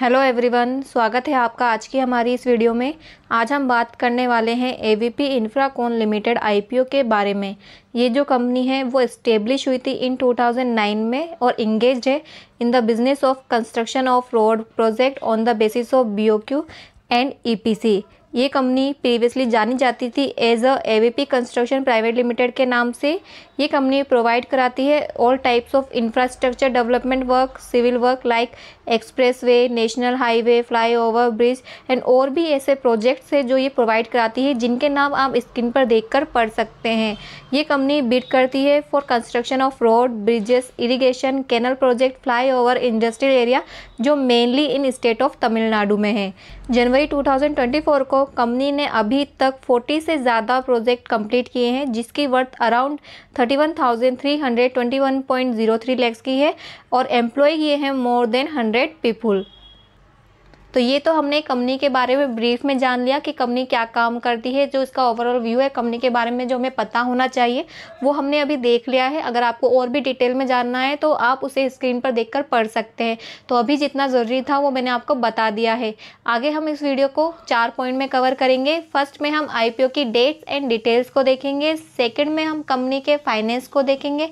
hello everyone स्वागत है आपका आज की हमारी इस वीडियो में आज हम बात करने वाले हैं पी इंफ्राकोन लिमिटेड आईपीओ के बारे में ये जो कंपनी है वो इस्टेब्लिश हुई थी इन 2009 में और इंगेज है in the business of construction of road project on the basis of BOQ and EPC ये कंपनी प्रीवियसली जानी जाती थी as a A V P construction private limited के नाम से ये कंपनी प्रोवाइड कराती है all types of infrastructure development work civil work like expressway national highway over bridge and और भी ऐसे प्रोजेक्ट्स हैं जो ये प्रोवाइड कराती है जिनके नाम आप स्क्रीन पर देख कर पढ़ सकते हैं ये कंपनी बिड करती है for construction of road bridges irrigation canal project flyover industrial area जो mainly in state of Tamil Nadu में है जनवरी फोर को को कंपनी ने अभी तक 40 से ज़्यादा प्रोजेक्ट कंप्लीट किए हैं जिसकी वर्थ अराउंड 31,321.03 लैक्स की है और एम्प्लॉय किए हैं मोर देन 100 पीपुल तो ये तो हमने कंपनी के बारे में ब्रीफ में जान लिया कि कंपनी क्या काम करती है जो इसका ओवरऑल व्यू है कंपनी के बारे में जो हमें पता होना चाहिए वो हमने अभी देख लिया है अगर आपको और भी डिटेल में जानना है तो आप उसे स्क्रीन पर देख पढ़ सकते हैं तो अभी जितना ज़रूरी था वो मैंने आपको बता दिया है आगे हम इस वीडियो को चार पॉइंट में कवर करेंगे फर्स्ट में हम आई की डेट्स एंड डिटेल्स को देखेंगे सेकेंड में हम कंपनी के फाइनेंस को देखेंगे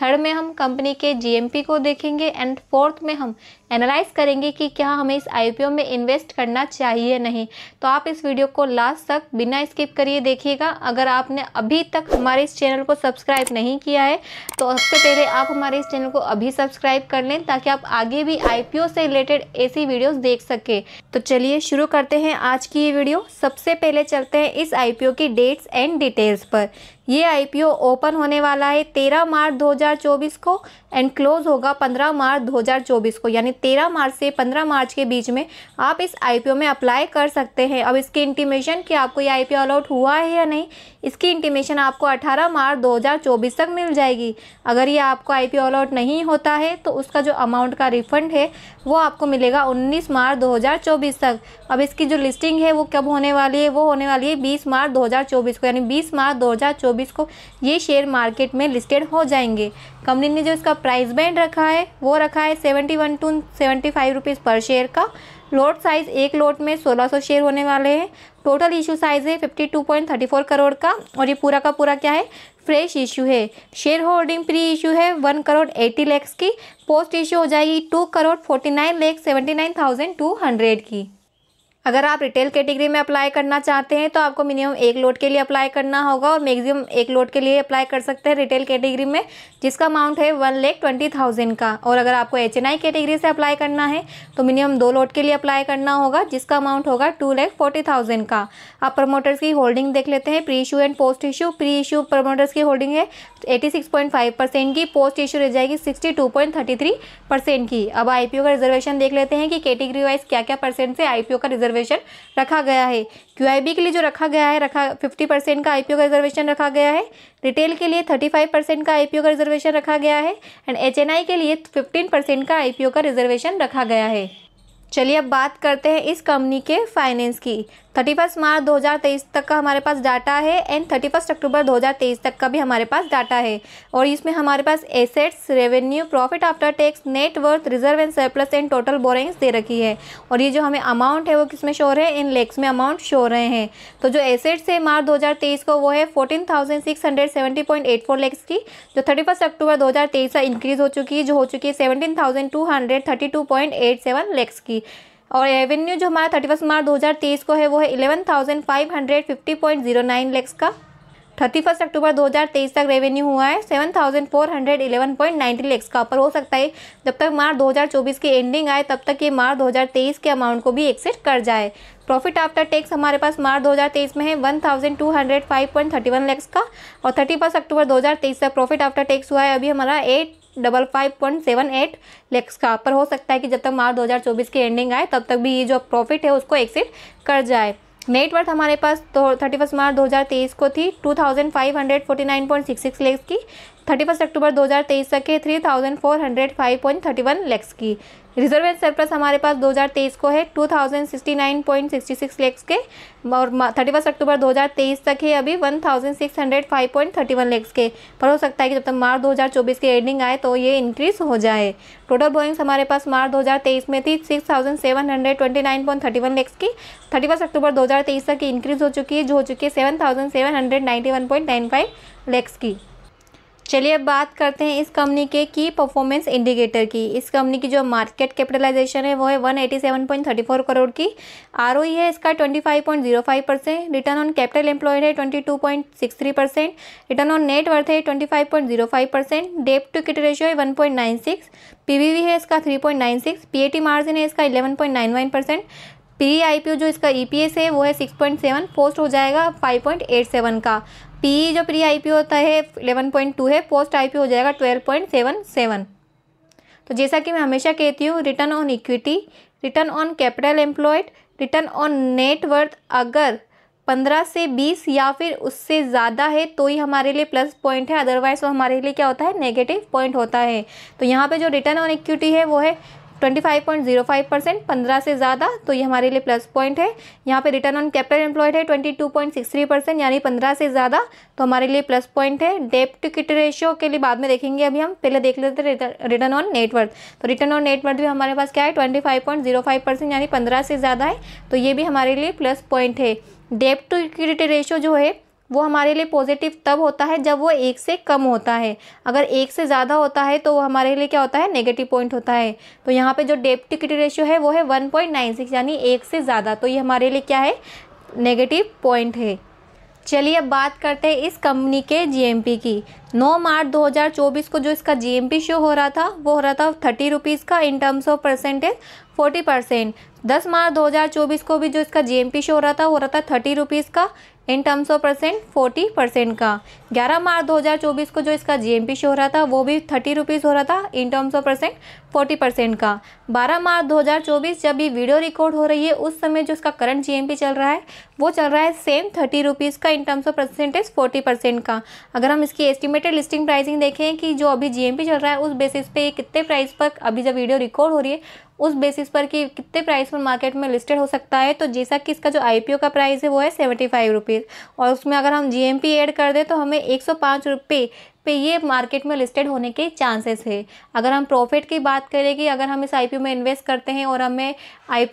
थर्ड में हम कंपनी के जीएमपी को देखेंगे एंड फोर्थ में हम एनालाइज करेंगे कि क्या हमें इस आई में इन्वेस्ट करना चाहिए नहीं तो आप इस वीडियो को लास्ट तक बिना स्किप करिए देखिएगा अगर आपने अभी तक हमारे इस चैनल को सब्सक्राइब नहीं किया है तो सबसे पहले आप हमारे इस चैनल को अभी सब्सक्राइब कर लें ताकि आप आगे भी आई से रिलेटेड ऐसी वीडियोज़ देख सकें तो चलिए शुरू करते हैं आज की ये वीडियो सबसे पहले चलते हैं इस आई की डेट्स एंड डिटेल्स पर ये आई ओपन होने वाला है 13 मार्च 2024 को एंड क्लोज होगा 15 मार्च 2024 को यानी तेरह मार्च से पंद्रह मार्च के बीच में आप इस आई में अप्लाई कर सकते हैं अब इसकी इंटीमेशन कि आपको ये आई आउट हुआ है या नहीं इसकी इंटीमेशन आपको अठारह मार्च 2024 तक मिल जाएगी अगर ये आपको आई आउट नहीं होता है तो उसका जो अमाउंट का रिफंड है वो आपको मिलेगा उन्नीस मार्च चौबीस तक अब इसकी जो लिस्टिंग है वो कब होने वाली है वो होने वाली है बीस मार्च दो को यानी बीस मार्च दो को ये शेयर मार्केट में लिस्टेड हो जाएंगे कंपनी ने जो इसका प्राइस बैंड रखा है वो रखा है seventy one two seventy five rupees पर शेयर का लोट साइज़ एक लोट में सोलह सौ शेयर होने वाले हैं टोटल इशू साइज़ है fifty two point thirty four crore का और ये पूरा का पूरा क्या है फ्रेश इशू है शेयर होल्डिंग प्री इशू है वन करोड़ एटी लैक्स की पोस्ट इशू हो जाएगी two crore forty nine lakhs seventy nine thousand two hundred की अगर आप रिटेल कैटेगरी में अप्लाई करना चाहते हैं तो आपको मिनिमम एक लोड के लिए अप्लाई करना होगा और मैक्सिमम एक लोट के लिए अप्लाई कर सकते हैं रिटेल कैटेगरी में जिसका अमाउंट है वन लेख ट्वेंटी थाउजेंड का और अगर आपको एच कैटेगरी से अप्लाई करना है तो मिनिमम दो लोट के लिए अप्लाई करना होगा जिसका अमाउंट होगा टू लेख फोर्टी थाउजेंड का आप प्रमोटर्स की होल्डिंग देख लेते हैं pre issue and post issue pre issue promoters की होल्डिंग है eighty six point five percent की पोस्ट इशू रह जाएगी sixty two point thirty three percent की अब आई का रिजर्वेशन देख लेते हैं कि कैटेगरी वाइज क्या क्या परसेंट से आई का रिजर्वेशन रिजर्वेशन रखा गया है क्यू के लिए जो रखा गया है रखा फिफ्टी परसेंट का आई का रिजर्वेशन रखा गया है रिटेल के लिए थर्टी फाइव परसेंट का आई का रिजर्वेशन रखा गया है एंड एच के लिए फिफ्टीन परसेंट का आई का रिजर्वेशन रखा गया है चलिए अब बात करते हैं इस कंपनी के फाइनेंस की थर्टी फर्स्ट मार्च 2023 तक का हमारे पास डाटा है एंड थर्टी फर्स्ट अक्टूबर 2023 तक का भी हमारे पास डाटा है और इसमें हमारे पास assets revenue profit after tax net worth reserve and surplus and total borrowings दे रखी है और ये जो हमें अमाउंट है वो किस में शोर है इन लेक्स में अमाउंट शो रहे हैं तो जो एसेट्स है मार्च दो को वो है फोर्टीन लेक्स की जो थर्टी अक्टूबर दो हज़ार तेईस इंक्रीज़ हो चुकी है जो हो चुकी है seventeen thousand two hundred thirty two point eight seven lakhs की और रेवेन्यू जो हमारा थर्टी फर्स्ट मार्च दो हज़ार तेईस को है वो है eleven thousand five hundred fifty point zero nine lakhs का थर्टी फर्स्ट अक्टूबर दो हज़ार तेईस तक रेवेन्यू हुआ है seven thousand four hundred eleven point ninety lakhs का ऊपर हो सकता है जब तक मार्च दो हज़ार चौबीस की एंडिंग आए तब तक ये मार्च दो हज़ार तेईस के अमाउंट को भी एक्सेट कर जाए प्रॉफिट आफ्टर टैक्स हमारे पास मार्च दो हज़ार तेईस में है one thousand two hundred five point thirty one lakhs का और थर्टी फर्स्ट अक्टूबर दो हज़ार तेईस तक प्रॉफिट आफ्टर टैक्स हुआ है अभी हमारा eight double five point seven eight lakhs का पर हो सकता है कि जब तक मार्च 2024 की एंडिंग आए तब तक भी ये जो प्रॉफिट है उसको एक्सिट कर जाए नेटवर्थ हमारे पास तो थर्टी फर्स्ट मार्च दो को थी सिक्स लेक्स की थर्टी फर्स्ट अक्टूबर तेईस तक है वन लेक्स की रिजर्व एंड सरप्लस हमारे पास 2023 को है 2069.66 लेक्स के और थर्टी अक्टूबर 2023 तक है अभी 1605.31 लेक्स के पर हो सकता है कि जब तक मार्च 2024 की एंडिंग आए तो ये इंक्रीज हो जाए टोटल बोइंग्स हमारे पास मार्च 2023 में थी 6729.31 लेक्स की थर्टी अक्टूबर 2023 तक इंक्रीज हो चुकी है जो हो चुकी है 7791.95 लेक्स की चलिए अब बात करते हैं इस कंपनी के की परफॉर्मेंस इंडिकेटर की इस कंपनी की जो मार्केट कैपिटलाइजेशन है वो है 187.34 करोड़ की आर e है इसका 25.05 percent return on capital employed है 22.63 percent return on net worth है 25.05 percent debt to equity ratio है 1.96 पीबीवी है इसका 3.96 पीएटी मार्जिन है इसका इलेवन परसेंट पी आईपीओ जो इसका ई e है वो है 6.7 पोस्ट हो जाएगा 5.87 का पी जो प्री आईपीओ होता है 11.2 है पोस्ट आईपीओ हो जाएगा 12.77 तो जैसा कि मैं हमेशा कहती हूँ return on equity return on capital employed return on net worth अगर पंद्रह से बीस या फिर उससे ज़्यादा है तो ही हमारे लिए प्लस पॉइंट है अदरवाइज वो हमारे लिए क्या होता है नेगेटिव पॉइंट होता है तो यहाँ पे जो रिटर्न ऑन इक्विटी है वो है 25.05 परसेंट पंद्रह से ज़्यादा तो ये हमारे लिए प्लस पॉइंट है यहाँ पे रिटर्न ऑन कैपिटल एम्प्लॉयड है 22.63 परसेंट यानी पंद्रह से ज़्यादा तो हमारे लिए प्लस पॉइंट है डेप्ट किट रेशियो के लिए बाद में देखेंगे अभी हम पहले देख लेते हैं रिटर्न ऑन नेटवर्थ तो रिटर्न ऑन नेटवर्थ भी हमारे पास क्या है ट्वेंटी यानी पंद्रह से ज़्यादा है तो ये भी हमारे लिए प्लस पॉइंट है डेप्ट इक्विटी रेशियो जो है वो हमारे लिए पॉजिटिव तब होता है जब वो एक से कम होता है अगर एक से ज़्यादा होता है तो वो हमारे लिए क्या होता है नेगेटिव पॉइंट होता है तो यहाँ पे जो डेप टिकट रेशियो है वो है वन पॉइंट नाइन सिक्स यानी एक से ज़्यादा तो ये हमारे लिए क्या है नेगेटिव पॉइंट है चलिए अब बात करते हैं इस कंपनी के जी की 9 मार्च 2024 को जो इसका जी शो हो रहा था वो हो रहा था थर्टी रुपीज़ का in terms of percentage forty percent दस मार्च 2024 को भी जो इसका जी शो हो रहा था हो रहा था थर्टी रुपीज़ का in terms of percent forty percent का ग्यारह मार्च 2024 को जो इसका जीएमपी शो हो रहा था वो भी थर्टी रुपीज़ हो रहा था in terms of percent forty percent का बारह मार्च 2024 जब भी वीडियो रिकॉर्ड हो रही है उस समय जो इसका करंट जीएमपी चल रहा है वो चल रहा है सेम थर्टी रुपीज़ का in terms of percentage forty percent का अगर हम इसकी एस्टिमेटेड लिस्टिंग प्राइसिंग देखें कि जो अभी पी चल रहा है उस बेसिस पे कितने प्राइस पर अभी जब वीडियो रिकॉर्ड हो रही है उस बेसिस पर कि कितने प्राइस पर मार्केट में लिस्टेड हो सकता है तो जैसा कि इसका जो आई का प्राइस है वो है सेवेंटी फाइव रुपीज़ और उसमें अगर हम जी एम ऐड कर दें तो हमें एक सौ पाँच रुपये पे ये मार्केट में लिस्टेड होने के चांसेस है अगर हम प्रॉफिट की बात करें कि अगर हम इस आई में इन्वेस्ट करते हैं और हमें आई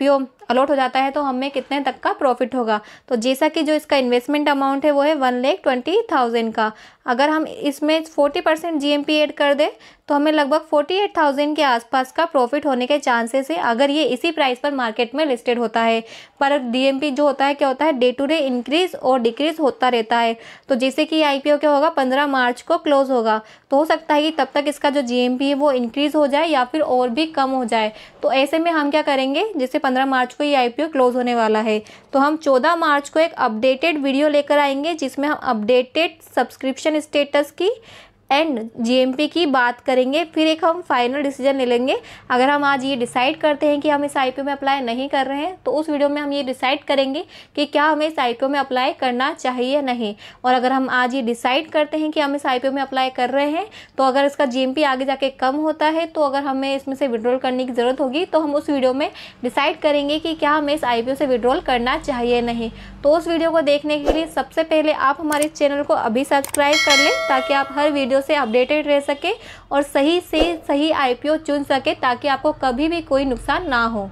अलॉट हो जाता है तो हमें कितने तक का प्रॉफिट होगा तो जैसा कि जो इसका इन्वेस्टमेंट अमाउंट है वो है वन लेख ट्वेंटी थाउजेंड का अगर हम इसमें फोर्टी परसेंट जी एम पी एड कर दें तो हमें लगभग फोर्टी एट थाउजेंड के आसपास का प्रॉफिट होने के चांसेस है अगर ये इसी प्राइस पर मार्केट में लिस्टेड होता है पर डी एम पी जो होता है क्या होता है डे टू डे इंक्रीज और डिक्रीज होता रहता है तो जैसे कि आई पी ओ क्या होगा पंद्रह मार्च को क्लोज होगा तो हो सकता है कि तब तक इसका जो जी एम पी है वो इंक्रीज़ हो जाए या फिर और भी कम हो जाए तो ऐसे में हम क्या करेंगे जैसे पंद्रह मार्च को तो ये आईपीओ क्लोज होने वाला है तो हम 14 मार्च को एक अपडेटेड वीडियो लेकर आएंगे जिसमें हम अपडेटेड सब्सक्रिप्शन स्टेटस की एंड जीएमपी की बात करेंगे फिर एक हम फाइनल डिसीजन ले लेंगे अगर हम आज ये डिसाइड करते हैं कि हम इस आईपीओ में अप्लाई नहीं कर रहे हैं तो उस वीडियो में हम ये डिसाइड करेंगे कि क्या हमें इस आईपीओ में अप्लाई करना चाहिए नहीं और अगर हम आज ये डिसाइड करते हैं कि हम इस आईपीओ में अप्लाई कर रहे हैं तो अगर इसका जी आगे जाके कम होता है तो अगर हमें इसमें से विड्रॉल करने की ज़रूरत होगी तो हम उस वीडियो में डिसाइड करेंगे कि क्या हमें इस आई से विड्रॉल करना चाहिए नहीं तो उस वीडियो को देखने के लिए सबसे पहले आप हमारे चैनल को अभी सब्सक्राइब कर लें ताकि आप हर वीडियो से अपडेटेड रह सके और सही से सही आईपीओ चुन सके ताकि आपको कभी भी कोई नुकसान ना हो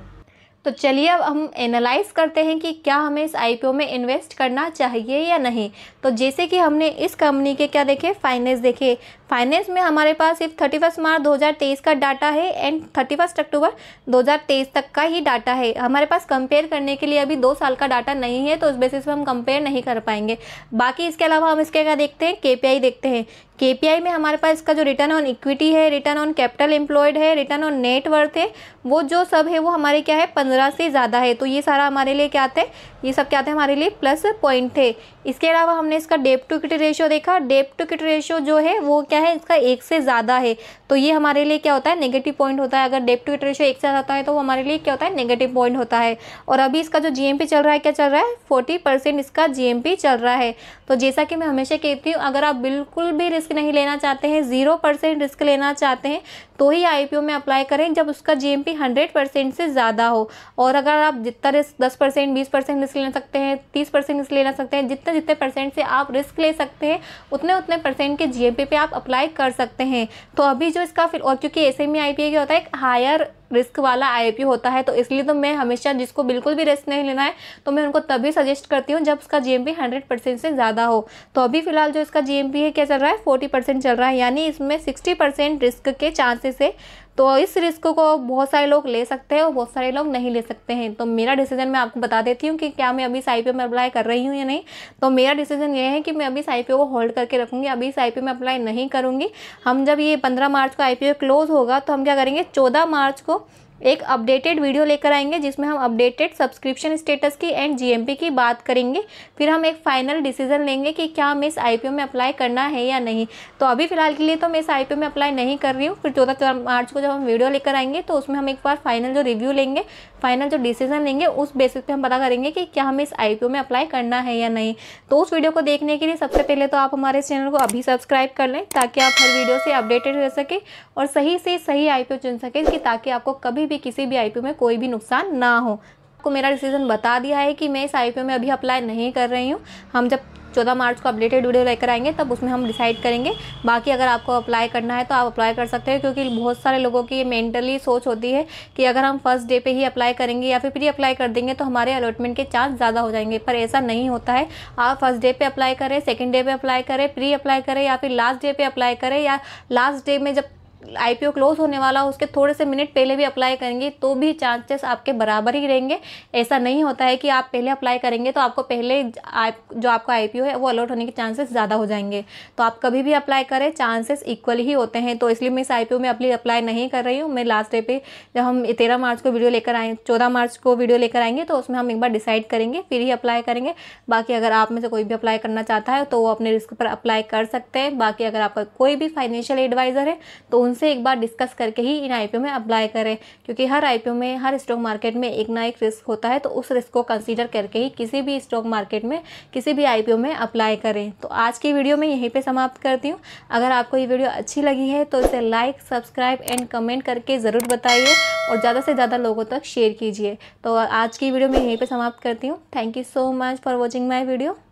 तो चलिए अब हम एनालाइज करते हैं कि क्या हमें इस आईपीओ में इन्वेस्ट करना चाहिए या नहीं तो जैसे कि हमने इस कंपनी के क्या देखे फाइनेंस देखे फाइनेंस में हमारे पास सिर्फ थर्टी फर्स्ट मार्च 2023 का डाटा है एंड थर्टी फर्स्ट अक्टूबर 2023 तक का ही डाटा है हमारे पास कंपेयर करने के लिए अभी दो साल का डाटा नहीं है तो उस बेसिस पर हम कंपेयर नहीं कर पाएंगे बाकी इसके अलावा हम इसके क्या देखते हैं के देखते हैं के में हमारे पास इसका जो रिटर्न ऑन इक्विटी है रिटर्न ऑन कैपिटल एम्प्लॉयड है रिटर्न ऑन नेट वर्थ है वो जो सब है वो हमारे क्या है पंद्रह से ज़्यादा है तो ये सारा हमारे लिए क्या आता है ये सब क्या आता है हमारे लिए प्लस पॉइंट है इसके अलावा हमने इसका डेप टू किट रेशियो देखा डेप टू किट रेशियो जो है वो क्या है इसका एक से ज़्यादा है तो ये हमारे लिए क्या होता है नेगेटिव पॉइंट होता है अगर डेप टू किट रेशियो एक से ज़्यादा है तो वो हमारे लिए क्या होता है नेगेटिव पॉइंट होता है और अभी इसका जो जी चल रहा है क्या चल रहा है फोर्टी इसका जी चल रहा है तो जैसा कि मैं हमेशा कहती हूँ अगर आप बिल्कुल भी रिस्क नहीं लेना चाहते हैं जीरो परसेंट रिस्क लेना चाहते हैं तो ही आईपीओ में अप्लाई करें जब उसका जीएमपी हंड्रेड परसेंट से ज़्यादा हो और अगर आप जितना रिस्क दस परसेंट बीस परसेंट रिस्क ले सकते हैं तीस परसेंट रिस्क लेना सकते हैं जितने जितने परसेंट से आप रिस्क ले सकते हैं उतने उतने परसेंट के जीएमपी पे आप अप्लाई कर सकते हैं तो अभी जो इसका और क्योंकि एस एम e होता है एक हायर रिस्क वाला आईपीओ होता है तो इसलिए तो मैं हमेशा जिसको बिल्कुल भी रिस्क नहीं लेना है तो मैं उनको तभी सजेस्ट करती हूँ जब उसका जी एम से ज़्यादा हो तो अभी फिलहाल जो इसका जी है क्या चल रहा है फोर्टी चल रहा है यानी इसमें सिक्सटी रिस्क के चांसेस है तो इस रिस्क को बहुत सारे लोग ले सकते हैं और बहुत सारे लोग नहीं ले सकते हैं तो मेरा डिसीजन मैं आपको बता देती हूँ कि क्या मैं अभी इस आई में अप्लाई कर रही हूँ या नहीं तो मेरा डिसीजन ये है कि मैं अभी इस आई को होल्ड करके रखूँगी अभी इस आई में अप्लाई नहीं करूँगी हम जब ये पंद्रह मार्च को आई क्लोज होगा तो हम क्या करेंगे चौदह मार्च को एक अपडेटेड वीडियो लेकर आएंगे जिसमें हम अपडेटेड सब्सक्रिप्शन स्टेटस की एंड जीएमपी की बात करेंगे फिर हम एक फाइनल डिसीजन लेंगे कि क्या हमें इस आईपीओ में अप्लाई करना है या नहीं तो अभी फिलहाल के लिए तो मैं इस आईपीओ में अप्लाई नहीं कर रही हूँ फिर चौदह मार्च को जब हम वीडियो लेकर आएंगे तो उसमें हम एक बार फाइनल जो रिव्यू लेंगे फाइनल जो डिसीजन लेंगे उस बेसिस पे हम पता करेंगे कि क्या हमें इस आई में अप्लाई करना है या नहीं तो उस वीडियो को देखने के लिए सबसे पहले तो आप हमारे इस चैनल को अभी सब्सक्राइब कर लें ताकि आप हर वीडियो से अपडेटेड रह सके और सही से सही आई चुन सकें कि ताकि आपको कभी भी किसी भी आई में कोई भी नुकसान ना हो आपको मेरा डिसीजन बता दिया है कि मैं इस आई में अभी अप्लाई नहीं कर रही हूँ हम जब चौदह मार्च को अपडेटेड वीडियो लेकर आएंगे तब उसमें हम डिसाइड करेंगे बाकी अगर आपको अप्लाई करना है तो आप अप्लाई कर सकते हैं क्योंकि बहुत सारे लोगों की मेंटली सोच होती है कि अगर हम फर्स्ट डे पर ही अप्लाई करेंगे या फिर प्री अप्लाई कर देंगे तो हमारे अलॉटमेंट के चांस ज़्यादा हो जाएंगे पर ऐसा नहीं होता है आप फर्स्ट डे पर अप्लाई करें सेकेंड डे पर अप्लाई करें प्री अप्लाई करें या फिर लास्ट डे पर अप्लाई करें या लास्ट डे में जब आईपीओ क्लोज होने वाला हो उसके थोड़े से मिनट पहले भी अप्लाई करेंगे तो भी चांसेस आपके बराबर ही रहेंगे ऐसा नहीं होता है कि आप पहले अप्लाई करेंगे तो आपको पहले आप जो आपका आईपीओ है वो अलॉट होने के चांसेस ज़्यादा हो जाएंगे तो आप कभी भी अप्लाई करें चांसेस इक्वल ही होते हैं तो इसलिए मैं इस आई में अपनी अप्लाई नहीं कर रही हूँ मैं लास्ट डे पर जब हम तेरह मार्च को वीडियो लेकर आए चौदह मार्च को वीडियो लेकर आएंगे तो उसमें हम एक बार डिसाइड करेंगे फिर ही अप्लाई करेंगे बाकी अगर आप में से कोई भी अप्लाई करना चाहता है तो वो अपने रिस्क पर अप्लाई कर सकते हैं बाकी अगर आपका कोई भी फाइनेंशियल एडवाइज़र है तो उन उनसे एक बार डिस्कस करके ही इन आई में अप्लाई करें क्योंकि हर आई में हर स्टॉक मार्केट में एक ना एक रिस्क होता है तो उस रिस्क को कंसिडर करके ही किसी भी स्टॉक मार्केट में किसी भी आई में अप्लाई करें तो आज की वीडियो में यहीं पर समाप्त करती हूँ अगर आपको ये वीडियो अच्छी लगी है तो इसे लाइक सब्सक्राइब एंड कमेंट करके ज़रूर बताइए और ज़्यादा से ज़्यादा लोगों तक शेयर कीजिए तो आज की वीडियो में यहीं पर समाप्त करती हूँ thank you so much for watching my video